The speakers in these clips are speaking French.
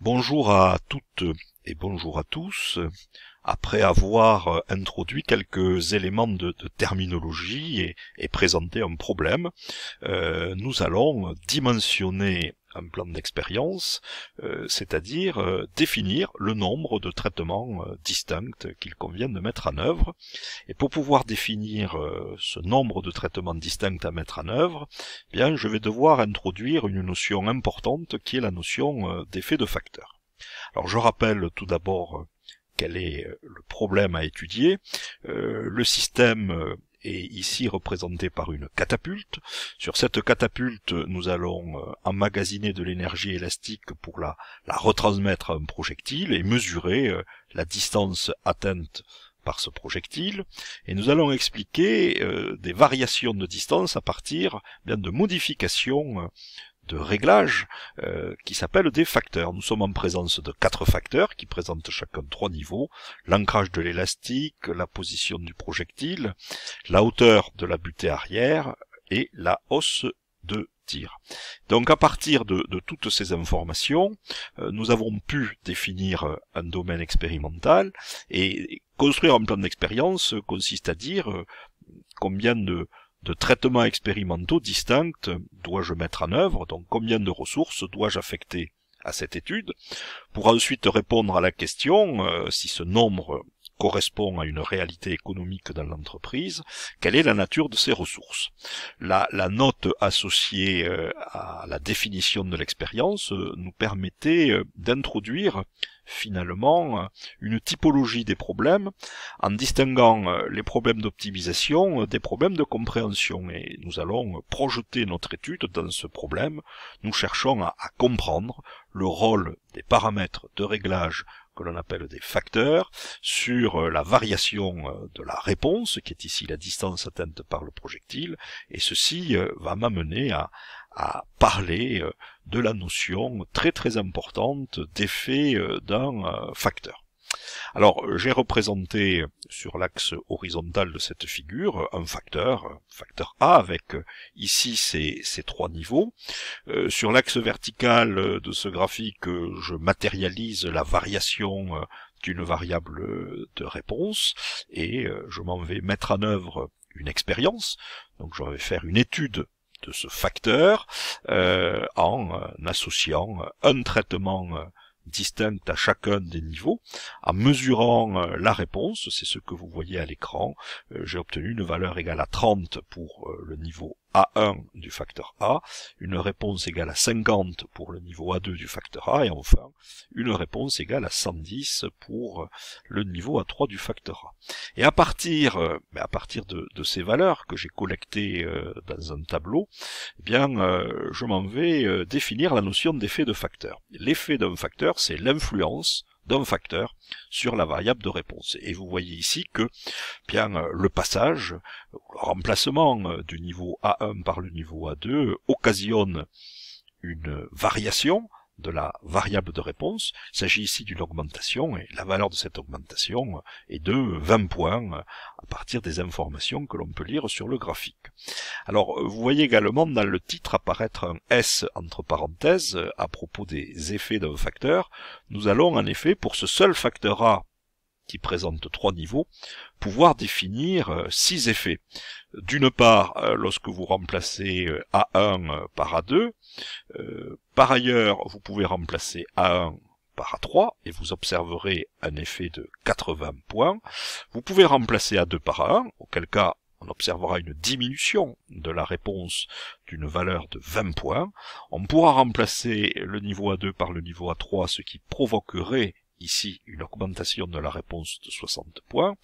Bonjour à toutes et bonjour à tous. Après avoir introduit quelques éléments de, terminologie et, présenté un problème, euh, nous allons dimensionner un plan d'expérience, euh, c'est-à-dire euh, définir le nombre de traitements euh, distincts qu'il convient de mettre en œuvre. Et pour pouvoir définir ce nombre de traitements distincts à mettre en œuvre, eh bien je vais devoir introduire une notion importante qui est la notion d'effet de facteur. Alors je rappelle tout d'abord quel est le problème à étudier. le système et ici représenté par une catapulte. Sur cette catapulte, nous allons euh, emmagasiner de l'énergie élastique pour la, retransmettre à un projectile et mesurer euh, la distance atteinte par ce projectile, et nous allons expliquer euh, des variations de distance à partir bien, de modifications de réglages euh, qui s'appelle des facteurs. Nous sommes en présence de quatre facteurs qui présentent chacun trois niveaux. L'ancrage de l'élastique, la position du projectile, la hauteur de la butée arrière et la hausse de tir. Donc à partir de, toutes ces informations, euh, nous avons pu définir un domaine expérimental et construire un plan d'expérience consiste à dire euh, combien de, de traitements expérimentaux distincts dois-je mettre en œuvre, donc combien de ressources dois-je affecter à cette étude, pour ensuite répondre à la question euh, si ce nombre correspond à une réalité économique dans l'entreprise, quelle est la nature de ces ressources. la note associée euh, à la définition de l'expérience euh, nous permettait d'introduire finalement euh, une typologie des problèmes en distinguant euh, les problèmes d'optimisation euh, des problèmes de compréhension. Et nous allons projeter notre étude dans ce problème. Nous cherchons à, comprendre le rôle des paramètres de réglage que l'on appelle des facteurs, sur la variation de la réponse, qui est ici la distance atteinte par le projectile, et ceci va m'amener à, à parler euh, de la notion très très importante d'effet euh, d'un euh, facteur. Alors j'ai représenté sur l'axe horizontal de cette figure un facteur, facteur A, avec ici ces, trois niveaux. sur l'axe vertical de ce graphique, je matérialise la variation d'une variable de réponse et je m'en vais mettre en œuvre une expérience. Donc je vais faire une étude de ce facteur euh, en euh, associant euh, un traitement distinct à chacun des niveaux. En mesurant la réponse, c'est ce que vous voyez à l'écran, j'ai obtenu une valeur égale à 30 pour le niveau a1 du facteur A, une réponse égale à 50 pour le niveau A2 du facteur A, et enfin une réponse égale à 110 pour le niveau A3 du facteur A. Et à partir, euh, à partir de, ces valeurs que j'ai collectées euh, dans un tableau, eh bien, euh, je m'en vais définir la notion d'effet de facteur. L'effet d'un facteur, c'est l'influence d'un facteur sur la variable de réponse. Et vous voyez ici que bien euh, le passage, le remplacement euh, du niveau A1 par le niveau A2 occasionne une variation de la variable de réponse. Il s'agit ici d'une augmentation et la valeur de cette augmentation est de 20 points à partir des informations que l'on peut lire sur le graphique. Alors, vous voyez également dans le titre apparaître un S entre parenthèses à propos des effets d'un facteur. Nous allons en effet pour ce seul facteur A qui présente trois niveaux, pouvoir définir euh, six effets. D'une part, euh, lorsque vous remplacez euh, A1 par A2, par ailleurs, vous pouvez remplacer A1 par A3 et vous observerez un effet de 80 points. Vous pouvez remplacer A2 par A1, auquel cas on observera une diminution de la réponse d'une valeur de 20 points. On pourra remplacer le niveau A2 par le niveau A3, ce qui provoquerait ici une augmentation de la réponse de 60 points.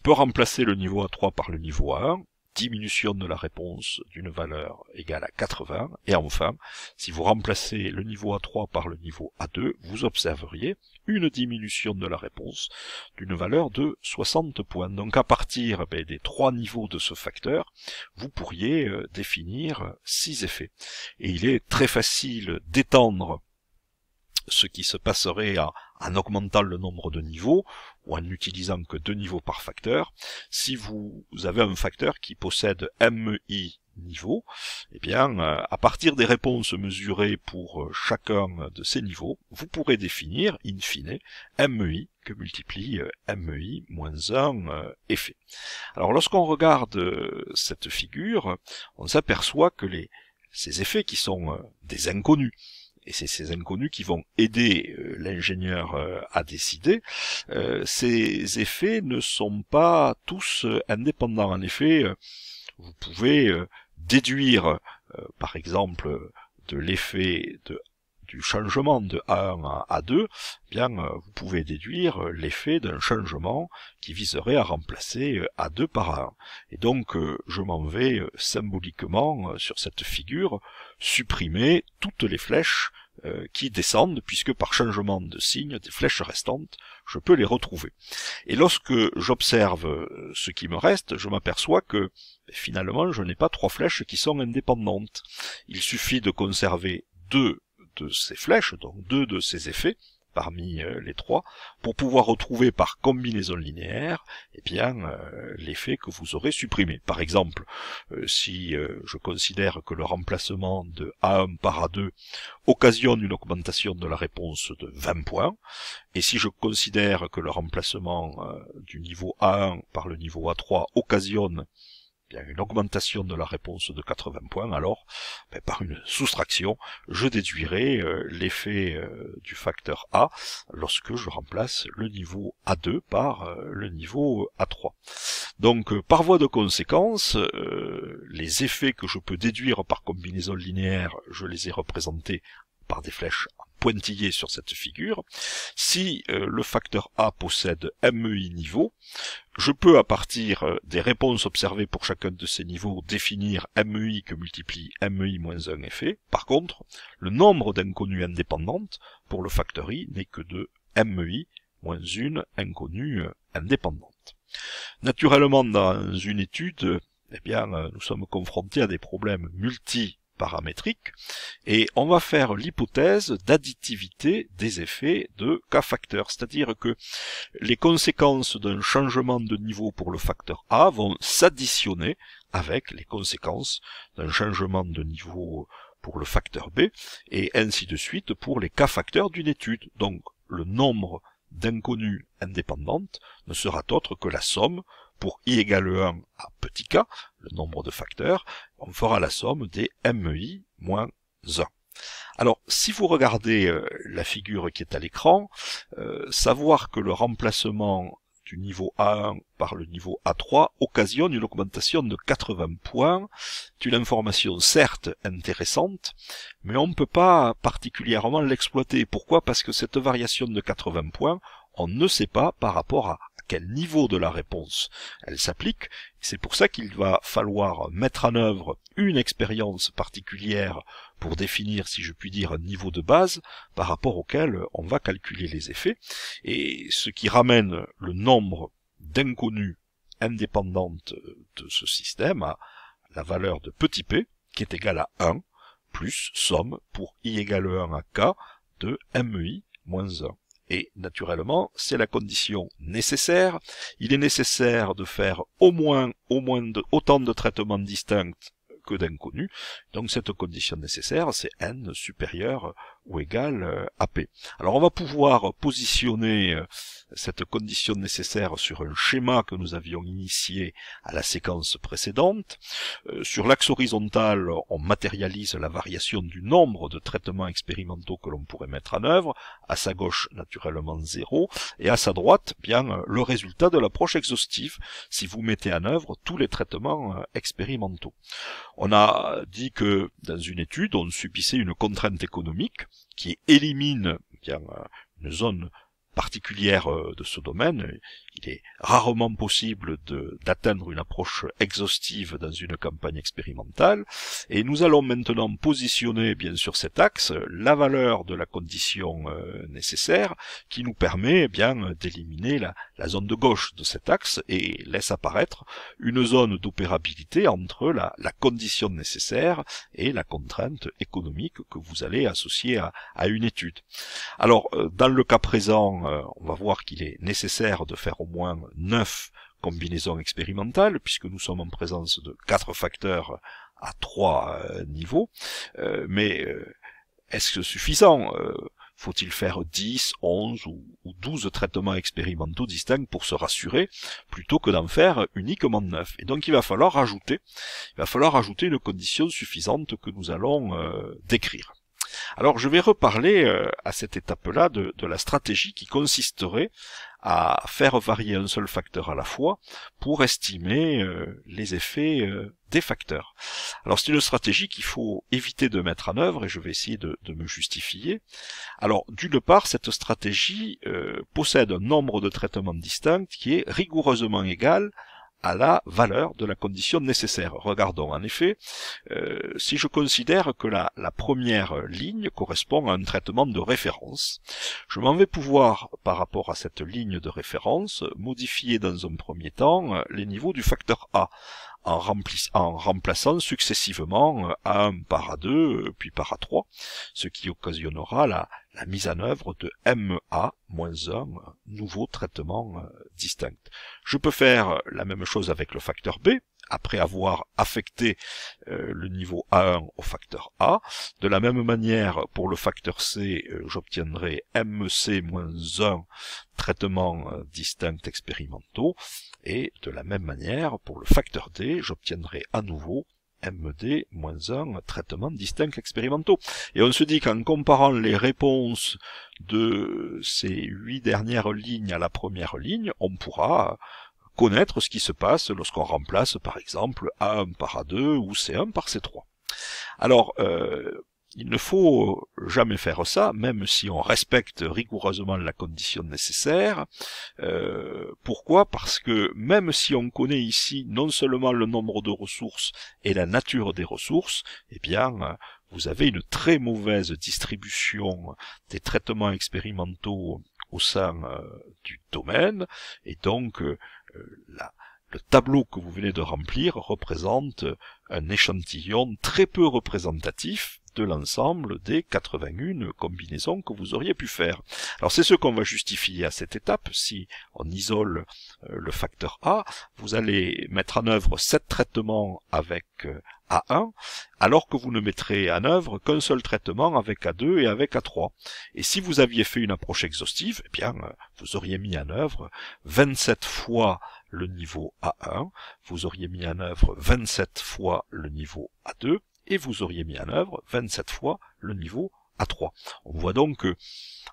On peut remplacer le niveau A3 par le niveau A1, diminution de la réponse d'une valeur égale à 80, et enfin, si vous remplacez le niveau A3 par le niveau A2, vous observeriez une diminution de la réponse d'une valeur de 60 points. Donc à partir ben, des trois niveaux de ce facteur, vous pourriez euh, définir euh, six effets. Et il est très facile d'étendre ce qui se passerait en, augmentant le nombre de niveaux ou en n'utilisant que deux niveaux par facteur. Si vous, avez un facteur qui possède MI niveaux, eh bien, euh, à partir des réponses mesurées pour euh, chacun de ces niveaux, vous pourrez définir, in fine, mi que multiplie euh, mi MEI moins 1 effet. Alors, lorsqu'on regarde cette figure, on s'aperçoit que les, ces effets qui sont des inconnus, et c'est ces inconnus qui vont aider euh, l'ingénieur euh, à décider, euh, ces effets ne sont pas tous indépendants. En effet, vous pouvez déduire, par exemple, de l'effet de du changement de 1 à 2, eh bien, euh, vous pouvez déduire euh, l'effet d'un changement qui viserait à remplacer A2 euh, par A1. Et donc, je m'en vais symboliquement sur cette figure supprimer toutes les flèches qui descendent, puisque par changement de signe, des flèches restantes, je peux les retrouver. Et lorsque j'observe ce qui me reste, je m'aperçois que ben, finalement, je n'ai pas trois flèches qui sont indépendantes. Il suffit de conserver deux de ces flèches, donc deux de ces effets, parmi euh, les trois, pour pouvoir retrouver par combinaison linéaire eh bien euh, l'effet que vous aurez supprimé. Par exemple, euh, si je considère que le remplacement de A1 par A2 occasionne une augmentation de la réponse de 20 points, et si je considère que le remplacement du niveau A1 par le niveau A3 occasionne eh bien, une augmentation de la réponse de 80 points, alors par une soustraction, je déduirai euh, l'effet euh, du facteur A lorsque je remplace le niveau A2 par euh, le niveau A3. Donc par voie de conséquence, les effets que je peux déduire par combinaison linéaire, je les ai représentés par des flèches pointillé sur cette figure, si euh, le facteur A possède MEI niveau, je peux à partir euh, des réponses observées pour chacun de ces niveaux définir MEI que multiplie MEI moins 1 effet. Par contre, le nombre d'inconnues indépendantes pour le facteur I n'est que de MEI moins une inconnue euh, indépendante. Naturellement, dans une étude, eh bien, nous sommes confrontés à des problèmes multi paramétrique, et on va faire l'hypothèse d'additivité des effets de K facteurs, c'est-à-dire que les conséquences d'un changement de niveau pour le facteur A vont s'additionner avec les conséquences d'un changement de niveau pour le facteur B, et ainsi de suite pour les K facteurs d'une étude. Donc le nombre d'inconnues indépendantes ne sera autre que la somme pour i égale 1 à petit k, le nombre de facteurs, on fera la somme des mi moins 1. Alors, si vous regardez euh, la figure qui est à l'écran, euh, savoir que le remplacement du niveau A1 par le niveau A3 occasionne une augmentation de 80 points. C'est une information certes intéressante, mais on ne peut pas particulièrement l'exploiter. Pourquoi Parce que cette variation de 80 points, on ne sait pas par rapport à quel niveau de la réponse elle s'applique. C'est pour ça qu'il va falloir mettre en œuvre une expérience particulière pour définir, si je puis dire, un niveau de base par rapport auquel on va calculer les effets. Et ce qui ramène le nombre d'inconnues indépendantes de ce système à la valeur de petit p, qui est égale à 1, plus somme pour i égale 1 à k de mi moins 1. Et naturellement, c'est la condition nécessaire. Il est nécessaire de faire au moins, au moins de, autant de traitements distincts que Donc cette condition nécessaire, c'est n supérieur ou égal euh, à p. Alors on va pouvoir positionner euh, cette condition nécessaire sur un schéma que nous avions initié à la séquence précédente. Euh, sur l'axe horizontal, on matérialise la variation du nombre de traitements expérimentaux que l'on pourrait mettre en œuvre, à sa gauche naturellement 0, et à sa droite, eh bien le résultat de l'approche exhaustive si vous mettez en œuvre tous les traitements expérimentaux. On a dit que dans une étude, on subissait une contrainte économique qui élimine une zone particulière euh, de ce domaine. Il est rarement possible d'atteindre une approche exhaustive dans une campagne expérimentale. Et nous allons maintenant positionner, bien sûr, cet axe, la valeur de la condition euh, nécessaire qui nous permet, eh bien, d'éliminer la, zone de gauche de cet axe et laisse apparaître une zone d'opérabilité entre la, condition nécessaire et la contrainte économique que vous allez associer à, à une étude. Alors, euh, dans le cas présent, euh, on va voir qu'il est nécessaire de faire au moins 9 combinaisons expérimentales, puisque nous sommes en présence de quatre facteurs à trois euh, niveaux. Euh, mais est-ce suffisant faut-il faire 10, 11 ou 12 traitements expérimentaux distincts pour se rassurer, plutôt que d'en faire uniquement 9 Et donc il va falloir ajouter, il va falloir ajouter une condition suffisante que nous allons décrire. Alors je vais reparler euh, à cette étape-là de, la stratégie qui consisterait à faire varier un seul facteur à la fois pour estimer euh, les effets euh, des facteurs. Alors c'est une stratégie qu'il faut éviter de mettre en œuvre et je vais essayer de, me justifier. Alors d'une part, cette stratégie possède un nombre de traitements distincts qui est rigoureusement égal à la valeur de la condition nécessaire. Regardons en effet, euh, si je considère que la, la, première ligne correspond à un traitement de référence, je m'en vais pouvoir, par rapport à cette ligne de référence, modifier dans un premier temps euh, les niveaux du facteur A, en, remplaçant successivement A1 euh, par a deux, euh, puis par a trois, ce qui occasionnera la, la mise en œuvre de MA-1, euh, nouveau traitement distinct. Je peux faire la même chose avec le facteur B, après avoir affecté euh, le niveau A1 au facteur A. De la même manière, pour le facteur C, euh, j'obtiendrai MEC-1 traitements euh, distincts expérimentaux. Et de la même manière, pour le facteur D, j'obtiendrai à nouveau MD-1 traitements distincts expérimentaux. Et on se dit qu'en comparant les réponses de ces huit dernières lignes à la première ligne, on pourra connaître ce qui se passe lorsqu'on remplace par exemple A1 par A2 ou C1 par C3. Alors, euh, il ne faut jamais faire ça, même si on respecte rigoureusement la condition nécessaire. Euh, pourquoi Parce que même si on connaît ici non seulement le nombre de ressources et la nature des ressources, eh bien, vous avez une très mauvaise distribution des traitements expérimentaux au sein euh, du domaine, et donc euh, le tableau que vous venez de remplir représente un échantillon très peu représentatif de l'ensemble des 81 combinaisons que vous auriez pu faire. Alors c'est ce qu'on va justifier à cette étape. Si on isole euh, le facteur A, vous allez mettre en œuvre sept traitements avec euh, A1, alors que vous ne mettrez en œuvre qu'un seul traitement avec A2 et avec A3. Et si vous aviez fait une approche exhaustive, eh bien, euh, vous auriez mis en œuvre 27 fois le niveau A1, vous auriez mis en œuvre 27 fois le niveau A2, et vous auriez mis en œuvre 27 fois le niveau A3. On voit donc que,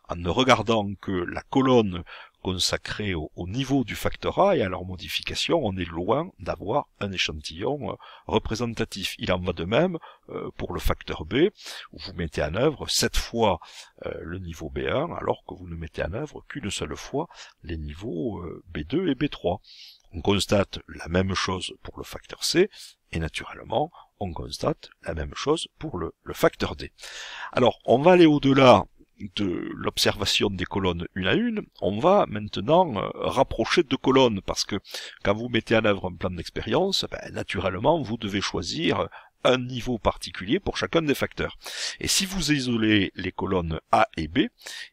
en ne regardant que la colonne consacrée au, niveau du facteur A et à leur modification, on est loin d'avoir un échantillon euh, représentatif. Il en va de même euh, pour le facteur B, où vous mettez en œuvre 7 fois euh, le niveau B1, alors que vous ne mettez en œuvre qu'une seule fois les niveaux B2 et B3. On constate la même chose pour le facteur C, et naturellement, on constate la même chose pour le, facteur D. Alors, on va aller au-delà de l'observation des colonnes une à une, on va maintenant euh, rapprocher deux colonnes parce que quand vous mettez en œuvre un plan d'expérience, ben, naturellement vous devez choisir un niveau particulier pour chacun des facteurs. Et si vous isolez les colonnes A et B,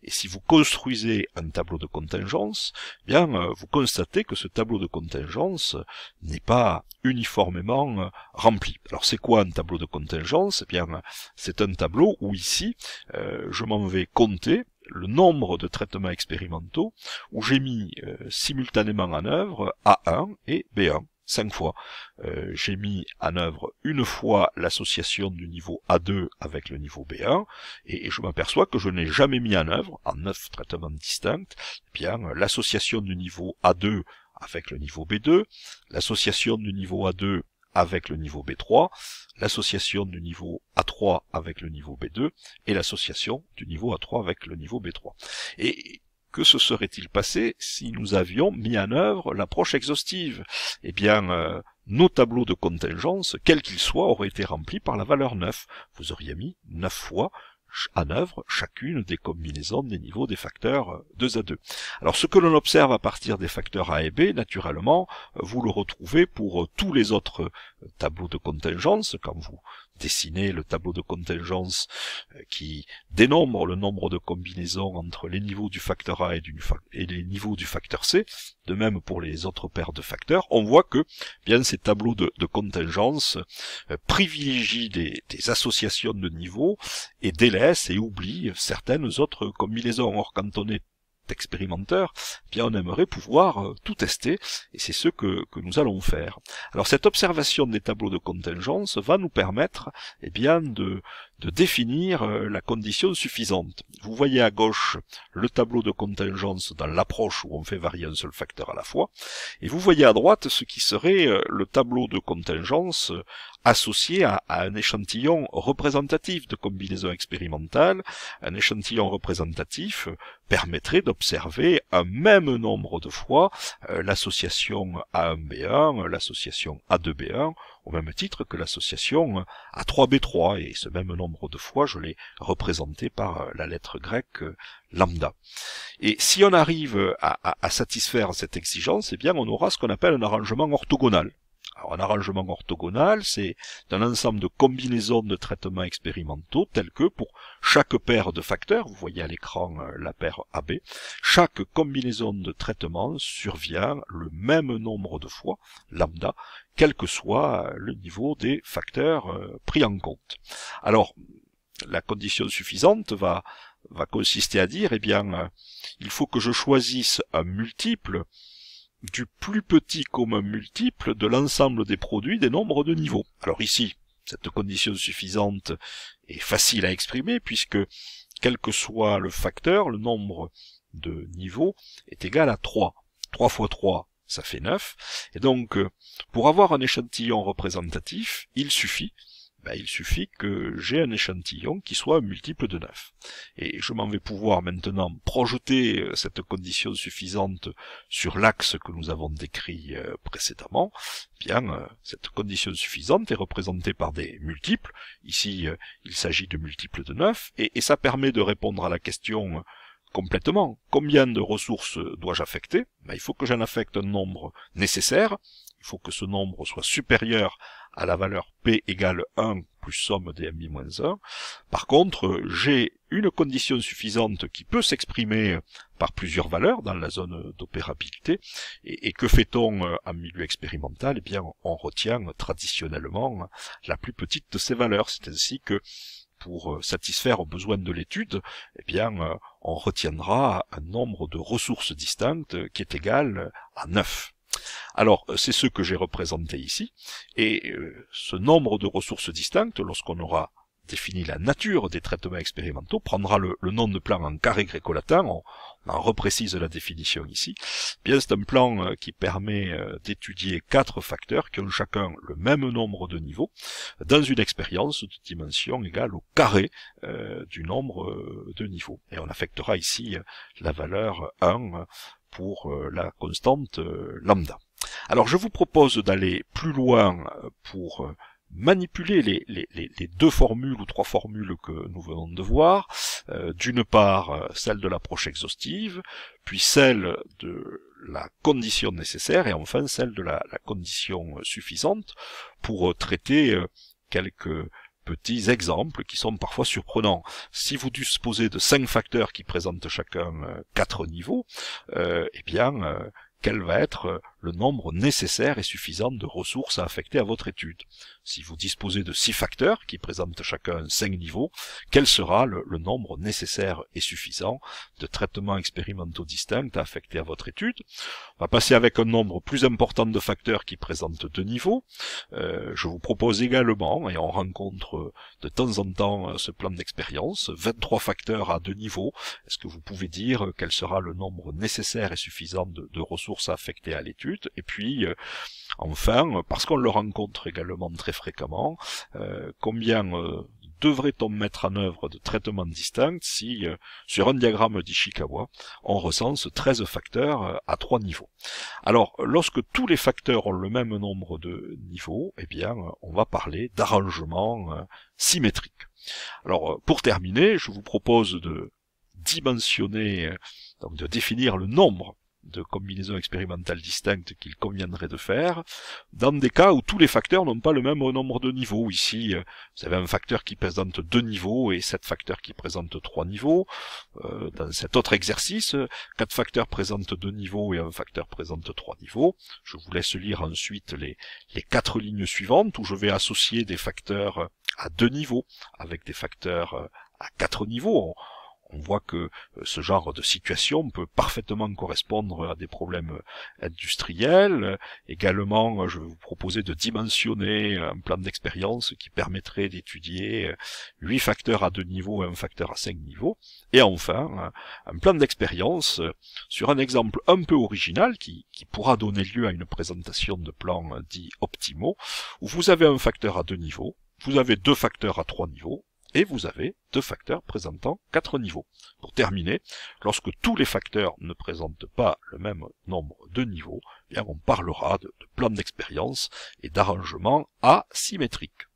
et si vous construisez un tableau de contingence, eh bien euh, vous constatez que ce tableau de contingence n'est pas uniformément euh, rempli. Alors c'est quoi un tableau de contingence eh bien c'est un tableau où ici euh, je m'en vais compter le nombre de traitements expérimentaux où j'ai mis simultanément en œuvre A1 et B1 cinq fois. Euh, j'ai mis en œuvre une fois l'association du niveau A2 avec le niveau B1, et, je m'aperçois que je n'ai jamais mis en œuvre, en neuf traitements distincts, eh bien l'association du niveau A2 avec le niveau B2, l'association du niveau A2 avec le niveau B3, l'association du niveau A3 avec le niveau B2 et l'association du niveau A3 avec le niveau B3. Et que se serait-il passé si nous avions mis en œuvre l'approche exhaustive Eh bien, euh, nos tableaux de contingence, quels qu'ils soient, auraient été remplis par la valeur 9. Vous auriez mis 9 fois en œuvre chacune des combinaisons des niveaux des facteurs 2 euh, à 2. Alors ce que l'on observe à partir des facteurs A et B, naturellement, euh, vous le retrouvez pour tous les autres tableaux de contingence comme vous dessiner le tableau de contingence euh, qui dénombre le nombre de combinaisons entre les niveaux du facteur A et, les niveaux du facteur C, de même pour les autres paires de facteurs, on voit que bien ces tableaux de, contingence euh, privilégient des, des, associations de niveaux et délaissent et oublient certaines autres combinaisons. Or, quand on est expérimenteur, eh bien on aimerait pouvoir euh, tout tester, et c'est ce que, que, nous allons faire. Alors cette observation des tableaux de contingence va nous permettre eh bien, de, de définir euh, la condition suffisante. Vous voyez à gauche le tableau de contingence dans l'approche où on fait varier un seul facteur à la fois, et vous voyez à droite ce qui serait euh, le tableau de contingence associé à, un échantillon représentatif de combinaison expérimentale, un échantillon représentatif permettrait d'observer un même nombre de fois euh, l'association A1B1, l'association A2B1, au même titre que l'association A3B3, et ce même nombre de fois, je l'ai représenté par euh, la lettre grecque euh, lambda. Et si on arrive à, satisfaire cette exigence, eh bien, on aura ce qu'on appelle un arrangement orthogonal un arrangement orthogonal, c'est un ensemble de combinaisons de traitements expérimentaux tels que pour chaque paire de facteurs, vous voyez à l'écran euh, la paire AB, chaque combinaison de traitements survient le même nombre de fois, lambda, quel que soit le niveau des facteurs euh, pris en compte. Alors, la condition suffisante va, va consister à dire, eh bien, euh, il faut que je choisisse un multiple du plus petit commun multiple de l'ensemble des produits des nombres de niveaux. Alors ici, cette condition suffisante est facile à exprimer puisque quel que soit le facteur, le nombre de niveaux est égal à 3. 3 fois 3, ça fait 9. Et donc, euh, pour avoir un échantillon représentatif, il suffit bah, il suffit que j'ai un échantillon qui soit multiple de 9. Et je m'en vais pouvoir maintenant projeter euh, cette condition suffisante sur l'axe que nous avons décrit euh, précédemment. Bien, euh, cette condition suffisante est représentée par des multiples. Ici, il s'agit de multiples de 9, et, ça permet de répondre à la question complètement. Combien de ressources dois-je affecter bah, Il faut que j'en affecte un nombre nécessaire. Il faut que ce nombre soit supérieur à la valeur P égale 1 plus somme des moins 1 Par contre, j'ai une condition suffisante qui peut s'exprimer par plusieurs valeurs dans la zone d'opérabilité. Et, que fait-on euh, en milieu expérimental Eh bien, on retient traditionnellement la plus petite de ces valeurs. C'est ainsi que pour euh, satisfaire aux besoins de l'étude, eh bien, euh, on retiendra un nombre de ressources distinctes qui est égal à 9. Alors, euh, c'est ce que j'ai représenté ici, et euh, ce nombre de ressources distinctes, lorsqu'on aura définit la nature des traitements expérimentaux, prendra le, le nom de plan en carré gréco-latin, on, en reprécise la définition ici. Bien, c'est un plan euh, qui permet euh, d'étudier quatre facteurs qui ont chacun le même nombre de niveaux dans une expérience de dimension égale au carré euh, du nombre de niveaux. Et on affectera ici la valeur 1 pour la constante lambda. Alors je vous propose d'aller plus loin pour manipuler les, deux formules ou trois formules que nous venons de voir, euh, d'une part euh, celle de l'approche exhaustive, puis celle de la condition nécessaire et enfin celle de la, condition suffisante pour euh, traiter quelques petits exemples qui sont parfois surprenants. Si vous disposez de cinq facteurs qui présentent chacun quatre niveaux, eh bien, quel va être le nombre nécessaire et suffisant de ressources à affecter à votre étude. Si vous disposez de six facteurs, qui présentent chacun cinq niveaux, quel sera le, nombre nécessaire et suffisant de traitements expérimentaux distincts à affecter à votre étude On va passer avec un nombre plus important de facteurs qui présentent deux niveaux. Euh, je vous propose également, et on rencontre de temps en temps euh, ce plan d'expérience, 23 facteurs à deux niveaux. Est-ce que vous pouvez dire quel sera le nombre nécessaire et suffisant de ressources à affecter à l'étude et puis, euh, enfin, parce qu'on le rencontre également très fréquemment, euh, combien euh, devrait-on mettre en œuvre de traitements distincts si, sur un diagramme d'Ishikawa, on recense 13 facteurs à trois niveaux. Alors, lorsque tous les facteurs ont le même nombre de niveaux, eh bien, on va parler d'arrangement symétriques. symétrique. Alors, pour terminer, je vous propose de dimensionner, donc de définir le nombre de combinaisons expérimentales distinctes qu'il conviendrait de faire, dans des cas où tous les facteurs n'ont pas le même nombre de niveaux. Ici, euh, vous avez un facteur qui présente deux niveaux et sept facteurs qui présentent trois niveaux. Euh, dans cet autre exercice, euh, quatre facteurs présentent deux niveaux et un facteur présente trois niveaux. Je vous laisse lire ensuite les, quatre lignes suivantes où je vais associer des facteurs à deux niveaux avec des facteurs à quatre niveaux on voit que euh, ce genre de situation peut parfaitement correspondre à des problèmes euh, industriels. Également, euh, je vais vous proposer de dimensionner un plan d'expérience qui permettrait d'étudier huit facteurs à deux niveaux et un facteur à cinq niveaux. Et enfin, un plan d'expérience sur un exemple un peu original qui, pourra donner lieu à une présentation de plans dits optimaux, où vous avez un facteur à deux niveaux, vous avez deux facteurs à trois niveaux, et vous avez deux facteurs présentant quatre niveaux. Pour terminer, lorsque tous les facteurs ne présentent pas le même nombre de niveaux, eh bien on parlera de, de plan d'expérience et d'arrangement asymétrique.